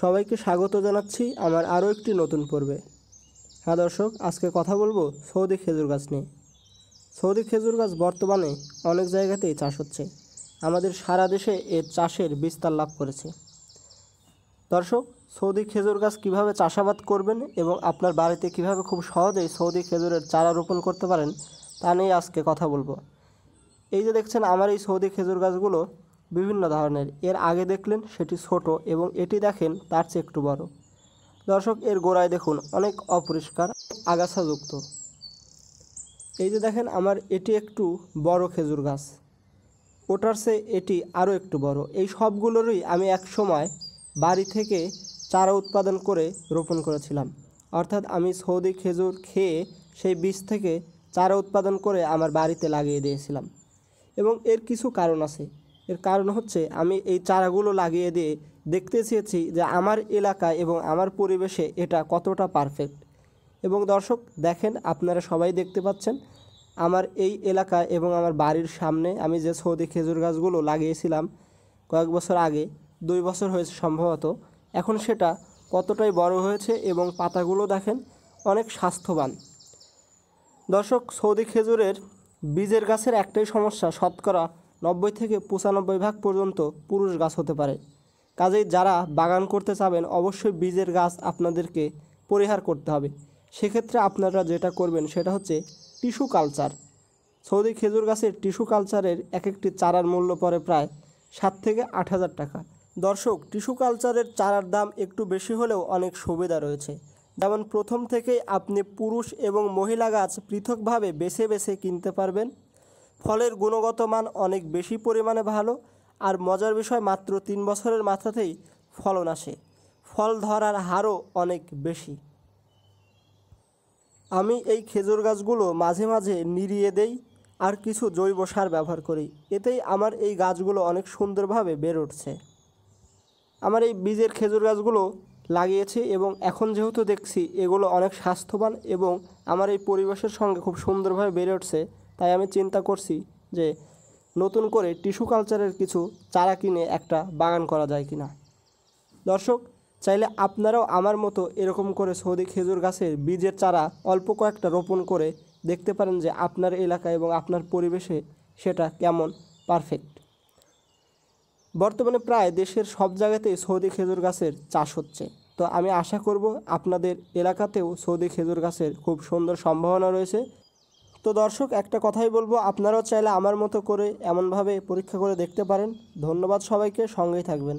সবাইকে স্বাগত জানাচ্ছি আমার আরও একটি নতুন পর্বে হ্যাঁ দর্শক আজকে কথা বলবো সৌদি খেজুর গাছ নিয়ে সৌদি খেজুর গাছ বর্তমানে অনেক জায়গাতেই চাষ হচ্ছে আমাদের সারা দেশে এর চাষের বিস্তার লাভ করেছে দর্শক সৌদি খেজুর গাছ কীভাবে চাষাবাদ করবেন এবং আপনার বাড়িতে কিভাবে খুব সহজেই সৌদি খেজুরের চারা রোপণ করতে পারেন তা নিয়ে আজকে কথা বলবো এই যে দেখছেন আমার এই সৌদি খেজুর গাছগুলো বিভিন্ন ধরনের এর আগে দেখলেন সেটি ছোট এবং এটি দেখেন তার চেয়ে একটু বড় দর্শক এর গোড়ায় দেখুন অনেক অপরিষ্কার আগাছাযুক্ত এই যে দেখেন আমার এটি একটু বড় খেজুর গাছ ওটার সে এটি আরও একটু বড় এই সবগুলোরই আমি এক সময় বাড়ি থেকে চারা উৎপাদন করে রোপণ করেছিলাম অর্থাৎ আমি সৌদি খেজুর খেয়ে সেই বীজ থেকে চারা উৎপাদন করে আমার বাড়িতে লাগিয়ে দিয়েছিলাম এবং এর কিছু কারণ আছে এর কারণ হচ্ছে আমি এই চারাগুলো লাগিয়ে দিয়ে দেখতে চেয়েছি যে আমার এলাকায় এবং আমার পরিবেশে এটা কতটা পারফেক্ট এবং দর্শক দেখেন আপনারা সবাই দেখতে পাচ্ছেন আমার এই এলাকায় এবং আমার বাড়ির সামনে আমি যে সৌদি খেজুর গাছগুলো লাগিয়েছিলাম কয়েক বছর আগে দুই বছর হয়েছে সম্ভবত এখন সেটা কতটাই বড় হয়েছে এবং পাতাগুলো দেখেন অনেক স্বাস্থ্যবান দর্শক সৌদি খেজুরের বীজের গাছের একটাই সমস্যা শতকরা নব্বই থেকে পঁচানব্বই ভাগ পর্যন্ত পুরুষ গাছ হতে পারে কাজেই যারা বাগান করতে চাবেন অবশ্যই বীজের গাছ আপনাদেরকে পরিহার করতে হবে সেক্ষেত্রে আপনারা যেটা করবেন সেটা হচ্ছে টিস্যু কালচার সৌদি খেজুর গাছের টিস্যু কালচারের এক একটি চারার মূল্য পড়ে প্রায় সাত থেকে আট হাজার টাকা দর্শক টিস্যু কালচারের চারার দাম একটু বেশি হলেও অনেক সুবিধা রয়েছে যেমন প্রথম থেকেই আপনি পুরুষ এবং মহিলা গাছ পৃথকভাবে বেছে বেছে কিনতে পারবেন ফলের গুণগত মান অনেক বেশি পরিমাণে ভালো আর মজার বিষয় মাত্র তিন বছরের মাথাতেই ফলন আসে ফল ধরার হারও অনেক বেশি আমি এই খেজুর গাছগুলো মাঝে মাঝে নিরিয়ে দেই আর কিছু জৈব সার ব্যবহার করি এতেই আমার এই গাছগুলো অনেক সুন্দরভাবে বেড়ে উঠছে আমার এই বীজের খেজুর গাছগুলো লাগিয়েছি এবং এখন যেহেতু দেখছি এগুলো অনেক স্বাস্থ্যবান এবং আমার এই পরিবেশের সঙ্গে খুব সুন্দরভাবে বেড়ে উঠছে তাই আমি চিন্তা করছি যে নতুন করে টিস্যু কালচারের কিছু চারা কিনে একটা বাগান করা যায় কিনা দর্শক চাইলে আপনারাও আমার মতো এরকম করে সৌদি খেজুর গাছের বীজের চারা অল্প কয়েকটা রোপণ করে দেখতে পারেন যে আপনার এলাকা এবং আপনার পরিবেশে সেটা কেমন পারফেক্ট বর্তমানে প্রায় দেশের সব জায়গাতেই সৌদি খেজুর গাছের চাষ হচ্ছে তো আমি আশা করব আপনাদের এলাকাতেও সৌদি খেজুর গাছের খুব সুন্দর সম্ভাবনা রয়েছে তো দর্শক একটা কথাই বলবো আপনারাও চাইলে আমার মতো করে এমনভাবে পরীক্ষা করে দেখতে পারেন ধন্যবাদ সবাইকে সঙ্গেই থাকবেন